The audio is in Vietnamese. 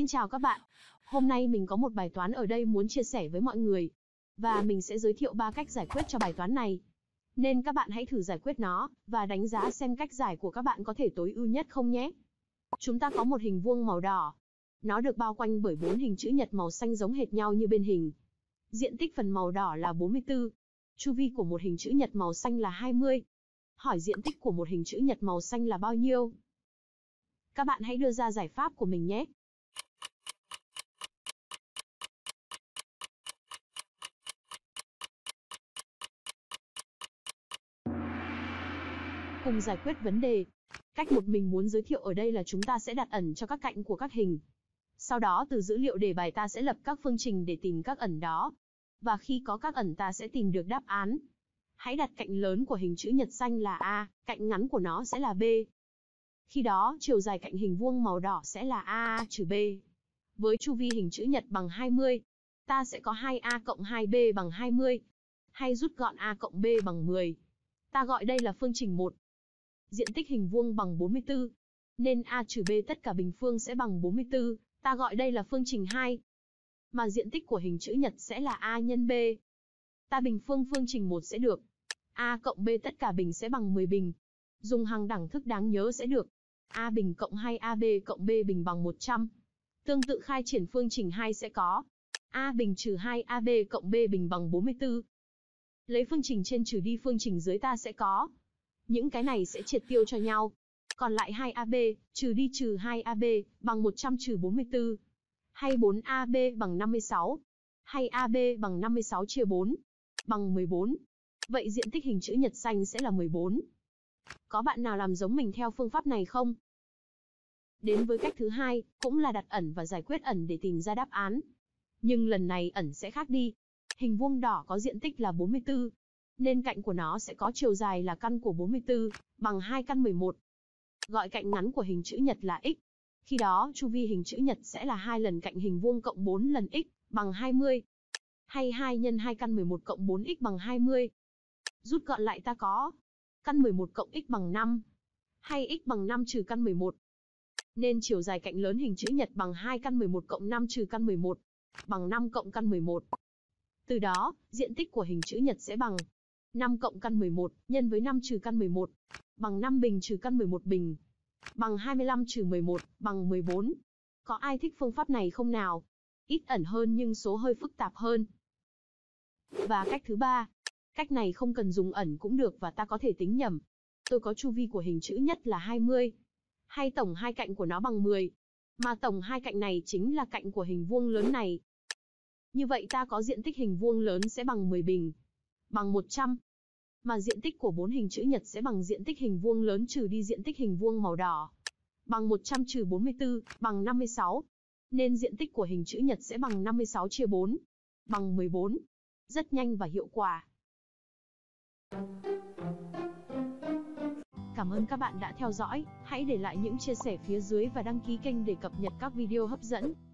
Xin chào các bạn. Hôm nay mình có một bài toán ở đây muốn chia sẻ với mọi người. Và mình sẽ giới thiệu ba cách giải quyết cho bài toán này. Nên các bạn hãy thử giải quyết nó, và đánh giá xem cách giải của các bạn có thể tối ưu nhất không nhé. Chúng ta có một hình vuông màu đỏ. Nó được bao quanh bởi bốn hình chữ nhật màu xanh giống hệt nhau như bên hình. Diện tích phần màu đỏ là 44. Chu vi của một hình chữ nhật màu xanh là 20. Hỏi diện tích của một hình chữ nhật màu xanh là bao nhiêu? Các bạn hãy đưa ra giải pháp của mình nhé. cùng giải quyết vấn đề. Cách một mình muốn giới thiệu ở đây là chúng ta sẽ đặt ẩn cho các cạnh của các hình. Sau đó từ dữ liệu đề bài ta sẽ lập các phương trình để tìm các ẩn đó. Và khi có các ẩn ta sẽ tìm được đáp án. Hãy đặt cạnh lớn của hình chữ nhật xanh là A, cạnh ngắn của nó sẽ là B. Khi đó, chiều dài cạnh hình vuông màu đỏ sẽ là A trừ B. Với chu vi hình chữ nhật bằng 20, ta sẽ có 2A cộng 2B bằng 20, hay rút gọn A cộng B bằng 10. Ta gọi đây là phương trình 1 diện tích hình vuông bằng 44, nên A trừ B tất cả bình phương sẽ bằng 44, ta gọi đây là phương trình 2. Mà diện tích của hình chữ nhật sẽ là A nhân B. Ta bình phương phương trình 1 sẽ được A cộng B tất cả bình sẽ bằng 10 bình. Dùng hàng đẳng thức đáng nhớ sẽ được A bình cộng 2AB cộng B bình bằng 100. Tương tự khai triển phương trình 2 sẽ có A bình trừ 2AB cộng B bình bằng 44. Lấy phương trình trên trừ đi phương trình dưới ta sẽ có những cái này sẽ triệt tiêu cho nhau. Còn lại 2AB, trừ đi trừ 2AB, bằng 100 trừ 44. Hay 4AB bằng 56. Hay AB bằng 56 chia 4. Bằng 14. Vậy diện tích hình chữ nhật xanh sẽ là 14. Có bạn nào làm giống mình theo phương pháp này không? Đến với cách thứ hai, cũng là đặt ẩn và giải quyết ẩn để tìm ra đáp án. Nhưng lần này ẩn sẽ khác đi. Hình vuông đỏ có diện tích là 44, nên cạnh của nó sẽ có chiều dài là căn của 44, bằng 2 căn 11. Gọi cạnh ngắn của hình chữ nhật là x. Khi đó, chu vi hình chữ nhật sẽ là hai lần cạnh hình vuông cộng 4 lần x, bằng 20. Hay 2 nhân 2 căn 11 cộng 4x bằng 20. Rút gọn lại ta có căn 11 cộng x bằng 5, hay x bằng 5 trừ căn 11. Nên chiều dài cạnh lớn hình chữ nhật bằng 2 căn 11 cộng 5 trừ căn 11, bằng 5 cộng căn 11. Từ đó, diện tích của hình chữ nhật sẽ bằng 5 cộng căn 11, nhân với 5 trừ căn 11, bằng 5 bình trừ căn 11 bình, bằng 25 trừ 11, bằng 14. Có ai thích phương pháp này không nào? Ít ẩn hơn nhưng số hơi phức tạp hơn. Và cách thứ ba, cách này không cần dùng ẩn cũng được và ta có thể tính nhầm. Tôi có chu vi của hình chữ nhất là 20, hay tổng hai cạnh của nó bằng 10, mà tổng hai cạnh này chính là cạnh của hình vuông lớn này. Như vậy ta có diện tích hình vuông lớn sẽ bằng 10 bình, bằng 100. Mà diện tích của bốn hình chữ nhật sẽ bằng diện tích hình vuông lớn trừ đi diện tích hình vuông màu đỏ. Bằng 100 trừ 44, bằng 56. Nên diện tích của hình chữ nhật sẽ bằng 56 chia 4. Bằng 14. Rất nhanh và hiệu quả. Cảm ơn các bạn đã theo dõi. Hãy để lại những chia sẻ phía dưới và đăng ký kênh để cập nhật các video hấp dẫn.